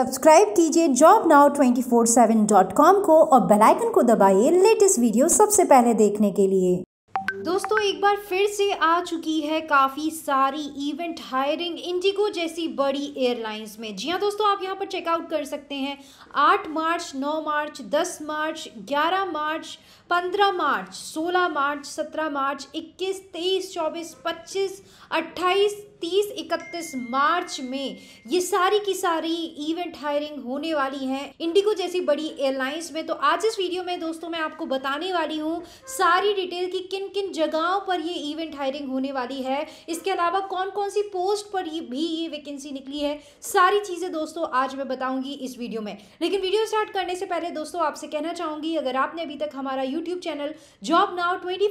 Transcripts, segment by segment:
subscribe कीजिए job now twenty four seven dot com को और बेलाइकन को दबाइए लेटेस्ट वीडियो सबसे पहले देखने के लिए दोस्तों एक बार फिर से आ चुकी है काफ़ी सारी इवेंट हायरिंग इंडिगो जैसी बड़ी एयरलाइंस में जी हाँ दोस्तों आप यहाँ पर चेकआउट कर सकते हैं 8 मार्च 9 मार्च 10 मार्च 11 मार्च 15 मार्च 16 मार्च 17 मार्च 21 23 24 25 28 30 इकतीस मार्च में ये सारी की सारी इवेंट हायरिंग होने वाली है इंडिगो जैसी बड़ी एयरलाइंस में तो आज इस वीडियो में दोस्तों मैं आपको बताने वाली हूँ सारी डिटेल की किन किन जगहों पर ये इवेंट हायरिंग होने वाली है इसके अलावा कौन कौन सी पोस्ट पर ये भी ये वैकेंसी निकली है सारी चीज़ें दोस्तों आज मैं बताऊंगी इस वीडियो में लेकिन वीडियो स्टार्ट करने से पहले दोस्तों आपसे कहना चाहूंगी अगर आपने अभी तक हमारा YouTube channel job now twenty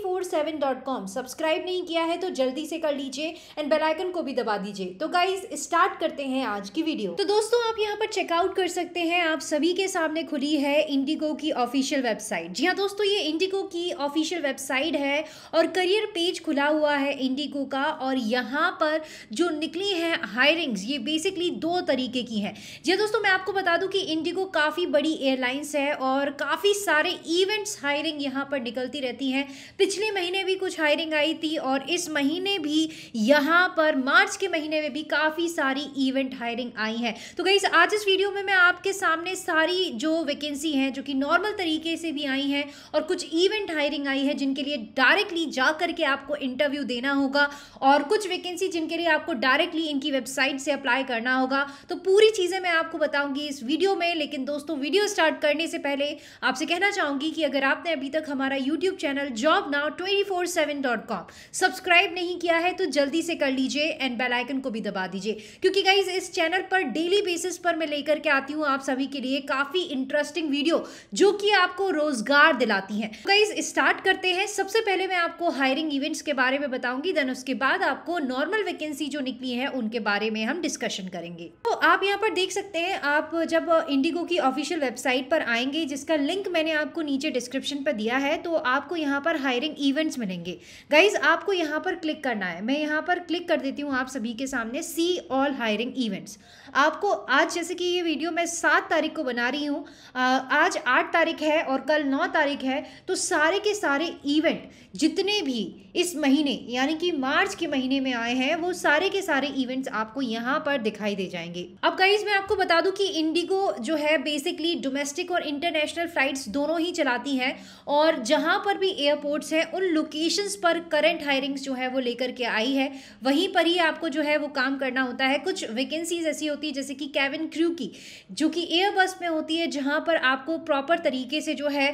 subscribe नहीं किया है तो जल्दी से कर लीजिए एंड बेलाइकन को को भी दबा दीजिए तो गाइज स्टार्ट करते हैं आज की वीडियो तो दोस्तों आप यहाँ पर चेकआउट कर सकते हैं आप सभी के सामने खुली है इंडिगो की ऑफिशियल वेबसाइट जी हाँ दोस्तों ये इंडिगो की ऑफिशियल वेबसाइट है और करियर पेज खुला हुआ है इंडिगो का और यहाँ पर जो निकली है हायरिंग्स ये बेसिकली दो तरीके की हैं जी हाँ, दोस्तों मैं आपको बता दूं कि इंडिगो काफ़ी बड़ी एयरलाइंस है और काफ़ी सारे इवेंट्स हायरिंग यहाँ पर निकलती रहती हैं पिछले महीने भी कुछ हायरिंग आई थी और इस महीने भी यहाँ पर मार्च के महीने में भी काफ़ी सारी इवेंट हायरिंग आई हैं तो गई आज इस वीडियो में मैं आपके सामने सारी जो वैकेंसी हैं जो कि नॉर्मल तरीके से भी आई हैं और कुछ इवेंट हायरिंग आई है जिनके लिए डायरेक्टली जा करके आपको इंटरव्यू देना होगा और कुछ वैकेंसी जिनके लिए आपको डायरेक्टली इनकी वेबसाइट से अप्लाई करना होगा तो पूरी चीज़ें मैं आपको बताऊंगी इस वीडियो में लेकिन दोस्तों वीडियो स्टार्ट करने से पहले आपसे कहना चाहूंगी कि अगर आपने अभी तक हमारा YouTube channel job now twenty subscribe नहीं किया है तो जल्दी से कर लीजिए एंड बेल आइकन को भी दबा दीजिए क्योंकि गाइज इस चैनल पर डेली बेसिस पर मैं लेकर के आती हूँ आप सभी के लिए काफ़ी इंटरेस्टिंग वीडियो जो कि आपको रोजगार दिलाती है गाइज स्टार्ट करते हैं सबसे पहले मैं आपको हायरिंग इवेंट्स के बारे में बताऊंगी देन उसके बाद आपको नॉर्मल वैकेंसी जो निकली है उनके बारे में हम डिस्कशन करेंगे तो आप यहाँ पर देख सकते हैं आप जब इंडिगो की ऑफिशियल वेबसाइट पर आएंगे जिसका लिंक मैंने आपको नीचे डिस्क्रिप्शन पर दिया है तो आपको यहाँ पर हायरिंग इवेंट्स मिलेंगे गाइज आपको यहाँ पर क्लिक करना है मैं यहाँ पर क्लिक कर देती करती हूँ आप सभी के सामने सी ऑल हायरिंग इवेंट्स आपको आज जैसे कि ये वीडियो मैं सात तारीख को बना रही हूँ आज आठ तारीख है और कल नौ तारीख है तो सारे के सारे इवेंट जितने भी इस महीने यानी कि मार्च के महीने में आए हैं वो सारे के सारे इवेंट्स आपको यहाँ पर दिखाई दे जाएंगे अब गाइज मैं आपको बता दूँ कि इंडिगो जो है बेसिकली डोमेस्टिक और इंटरनेशनल फ्लाइट्स दोनों ही चलाती हैं और जहाँ पर भी एयरपोर्ट्स हैं उन लोकेशंस पर करंट हायरिंग्स जो है वो लेकर के आई है वहीं पर ही आपको जो है वो काम करना होता है कुछ वैकेंसीज ऐसी होती है जैसे कि कैबिन क्रू की जो कि एयरबस में होती है जहाँ पर आपको प्रॉपर तरीके से जो है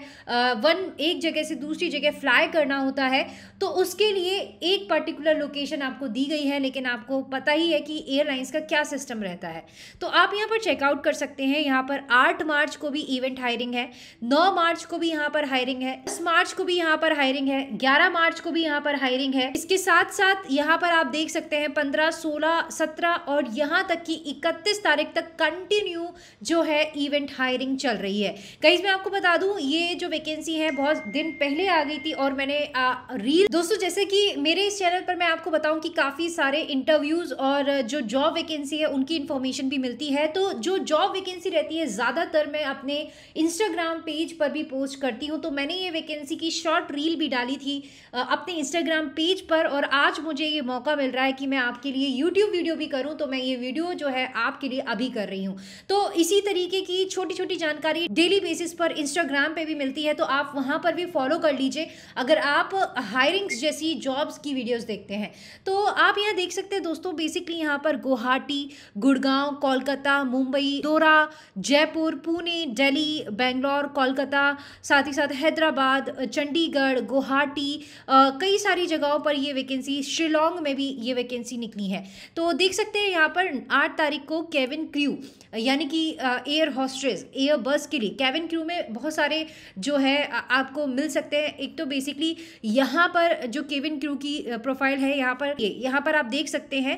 वन एक जगह से दूसरी जगह फ्लाई करना होता है तो उसके लिए एक पर्टिकुलर लोकेशन आपको दी गई है लेकिन आपको पता ही है कि एयरलाइंस का क्या सिस्टम रहता है तो आप यहाँ पर चेकआउट कर सकते हैं यहाँ पर आठ मार्च को भी इवेंट हायरिंग है नौ मार्च को भी यहाँ पर हायरिंग है दस मार्च को भी यहाँ पर हायरिंग है ग्यारह मार्च को भी यहाँ पर हायरिंग है इसके साथ साथ यहाँ पर आप देख सकते हैं हैं पंद्रह सोलह सत्रह और यहाँ तक कि इकतीस तारीख तक कंटिन्यू जो है इवेंट हायरिंग चल रही है कहीं मैं आपको बता दूँ ये जो वैकेंसी है बहुत दिन पहले आ गई थी और मैंने आ, रील दोस्तों जैसे कि मेरे इस चैनल पर मैं आपको बताऊँ कि काफ़ी सारे इंटरव्यूज़ और जो जॉब वैकेंसी है उनकी इन्फॉर्मेशन भी मिलती है तो जो जॉब वैकेंसी रहती है ज़्यादातर मैं अपने इंस्टाग्राम पेज पर भी पोस्ट करती हूँ तो मैंने ये वैकेंसी की शॉर्ट रील भी डाली थी अपने इंस्टाग्राम पेज पर और आज मुझे ये मौका मिल रहा है कि मैं मैं आपके लिए YouTube वीडियो भी करूं तो मैं ये वीडियो जो है आपके लिए अभी कर रही हूं तो इसी तरीके की छोटी छोटी जानकारी डेली बेसिस पर Instagram पे भी मिलती है तो आप वहां पर भी फॉलो कर लीजिए अगर आप हायरिंग्स जैसी जॉब्स की वीडियोस देखते हैं तो आप यहाँ देख सकते हैं दोस्तों बेसिकली यहाँ पर गुवाहाटी गुड़गांव कोलकाता मुंबई दोरा जयपुर पुणे डेली बेंगलोर कोलकाता साथ ही साथ हैदराबाद चंडीगढ़ गुवाहाटी कई सारी जगहों पर ये वैकेंसी शिलोंग में भी ये वैकेंसी वैकेंसी निकली है तो देख सकते हैं यहाँ पर आठ तारीख को केविन क्रू यानी कि एयर हॉस्ट्रेस एयर बस के लिए केविन क्रू में बहुत सारे जो है आपको मिल सकते हैं एक तो बेसिकली यहाँ पर जो केविन क्रू की प्रोफाइल है यहाँ पर ये यहाँ पर आप देख सकते हैं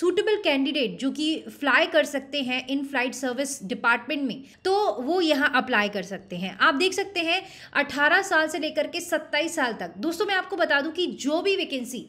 सूटेबल कैंडिडेट जो कि फ्लाई कर सकते हैं इन फ्लाइट सर्विस डिपार्टमेंट में तो वो यहाँ अप्लाई कर सकते हैं आप देख सकते हैं अठारह साल से लेकर के सत्ताईस साल तक दोस्तों मैं आपको बता दूं कि जो भी वैकेंसी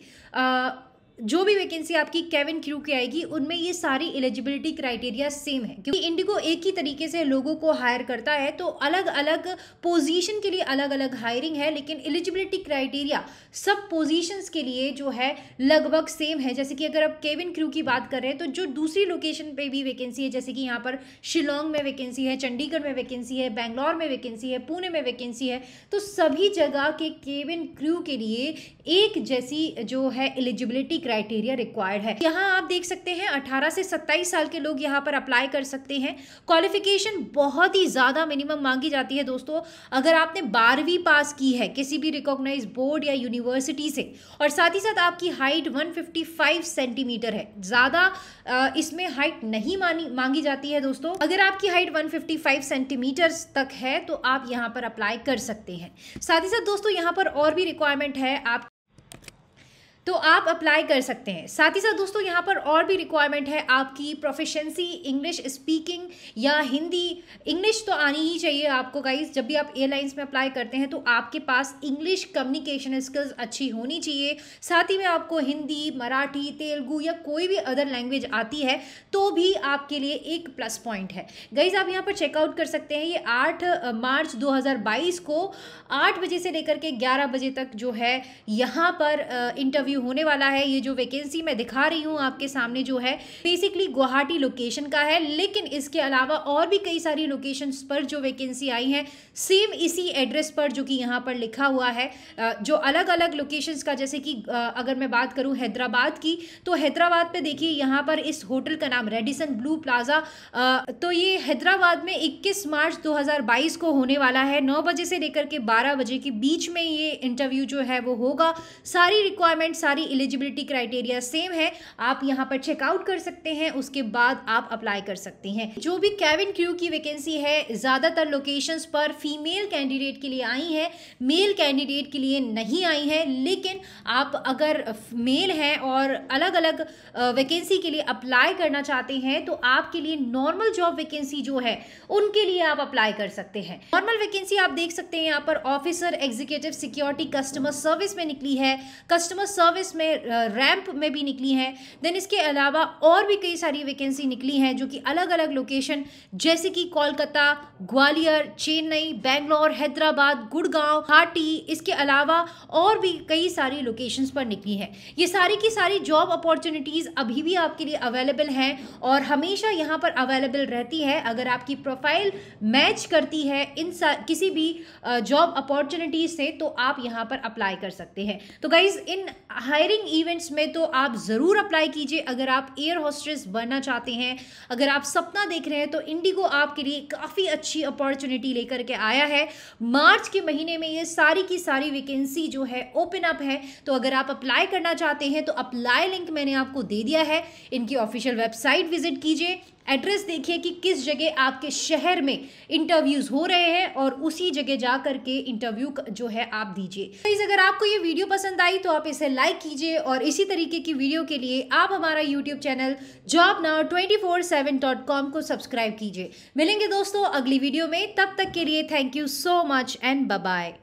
जो भी वैकेंसी आपकी केविन क्रू की आएगी उनमें ये सारी एलिजिबिलिटी क्राइटेरिया सेम है क्योंकि इंडिगो एक ही तरीके से लोगों को हायर करता है तो अलग अलग पोजीशन के लिए अलग अलग हायरिंग है लेकिन एलिजिबिलिटी क्राइटेरिया सब पोजीशंस के लिए जो है लगभग सेम है जैसे कि अगर आप केविन क्रू की बात कर रहे हैं तो जो दूसरी लोकेशन पर भी वैकेंसी है जैसे कि यहाँ पर शिलोंग में वैकेंसी है चंडीगढ़ में वैकेंसी है बैंगलोर में वैकेंसी है पुणे में वैकेंसी है तो सभी जगह के केविन क्रू के लिए एक जैसी जो है एलिजिबिलिटी क्राइटेरिया रिक्वायर्ड है यहाँ आप देख सकते हैं 18 से 27 साल के लोग यहाँ पर अप्लाई कर सकते हैं क्वालिफिकेशन बहुत ही ज़्यादा मिनिमम मांगी जाती है दोस्तों अगर आपने बारहवीं पास की है किसी भी रिकॉग्नाइज बोर्ड या यूनिवर्सिटी से और साथ ही साथ आपकी हाइट 155 सेंटीमीटर है ज़्यादा इसमें हाइट नहीं मानी मांगी जाती है दोस्तों अगर आपकी हाइट 155 सेंटीमीटर तक है तो आप यहाँ पर अप्लाई कर सकते हैं साथ ही साथ दोस्तों यहाँ पर और भी रिक्वायरमेंट है आप तो आप अप्लाई कर सकते हैं साथ ही साथ दोस्तों यहाँ पर और भी रिक्वायरमेंट है आपकी प्रोफिशेंसी इंग्लिश स्पीकिंग या हिंदी इंग्लिश तो आनी ही चाहिए आपको गाइज जब भी आप एयरलाइंस में अप्लाई करते हैं तो आपके पास इंग्लिश कम्युनिकेशन स्किल्स अच्छी होनी चाहिए साथ ही में आपको हिंदी मराठी तेलुगू या कोई भी अदर लैंग्वेज आती है तो भी आपके लिए एक प्लस पॉइंट है गाइज आप यहाँ पर चेकआउट कर सकते हैं ये आठ मार्च दो को आठ बजे से लेकर के ग्यारह बजे तक जो है यहाँ पर इंटरव्यू इंटरव्यू होने वाला है ये जो वैकेंसी मैं दिखा रही हूँ आपके सामने जो है बेसिकली गुवाहाटी लोकेशन का है लेकिन इसके अलावा और भी कई सारी लोकेशन पर जो वैकेंसी आई है सेम इसी एड्रेस पर जो कि यहाँ पर लिखा हुआ है जो अलग अलग लोकेशन का जैसे कि अगर मैं बात करूँ हैदराबाद की तो हैदराबाद पर देखिए यहाँ पर इस होटल का नाम रेडिसन ब्लू प्लाजा तो ये हैदराबाद में इक्कीस मार्च दो को होने वाला है नौ बजे से लेकर के बारह बजे के बीच में ये इंटरव्यू जो है वो होगा सारी रिक्वायरमेंट सारी एलिजिबिलिटी क्राइटेरिया सेम है आप यहाँ पर चेकआउट कर सकते हैं उसके बाद आप अप्लाई कर सकते हैं जो भी कैबिन क्रू की वैकेंसी है ज़्यादातर लोकेशन पर फीमेल कैंडिडेट के लिए आई है मेल कैंडिडेट के लिए नहीं आई है लेकिन आप अगर मेल हैं और अलग अलग वैकेंसी के लिए अप्लाई करना चाहते हैं तो आपके लिए नॉर्मल जॉब वैकेंसी जो है उनके लिए आप अप्लाई कर सकते हैं नॉर्मल वैकेंसी आप देख सकते हैं यहाँ पर officer executive security customer service में निकली है कस्टमर सर्विस सर्विस में रैंप में भी निकली हैं देन इसके अलावा और भी कई सारी वैकेंसी निकली हैं जो कि अलग अलग लोकेशन जैसे कि कोलकाता ग्वालियर चेन्नई बेंगलोर हैदराबाद गुड़गांव हाटी इसके अलावा और भी कई सारी लोकेशन पर निकली हैं ये सारी की सारी जॉब अपॉर्चुनिटीज़ अभी भी आपके लिए अवेलेबल हैं और हमेशा यहाँ पर अवेलेबल रहती है अगर आपकी प्रोफाइल मैच करती है इन किसी भी जॉब अपॉर्चुनिटीज़ से तो आप यहाँ पर अप्लाई कर सकते हैं तो गाइज़ इन हायरिंग इवेंट्स में तो आप ज़रूर अप्लाई कीजिए अगर आप एयर होस्टेस बनना चाहते हैं अगर आप सपना देख रहे हैं तो इंडिगो आपके लिए काफ़ी अच्छी अपॉर्चुनिटी लेकर के आया है मार्च के महीने में ये सारी की सारी वैकेंसी जो है ओपन अप है तो अगर आप अप्लाई करना चाहते हैं तो अप्लाई लिंक मैंने आपको दे दिया है इनकी ऑफिशियल वेबसाइट विजिट कीजिए एड्रेस देखिए कि किस जगह आपके शहर में इंटरव्यूज़ हो रहे हैं और उसी जगह जा करके इंटरव्यू जो है आप दीजिए प्लीज़ अगर आपको ये वीडियो पसंद आई तो आप इसे लाइक कीजिए और इसी तरीके की वीडियो के लिए आप हमारा YouTube channel job now twenty को सब्सक्राइब कीजिए मिलेंगे दोस्तों अगली वीडियो में तब तक के लिए thank you so much and bye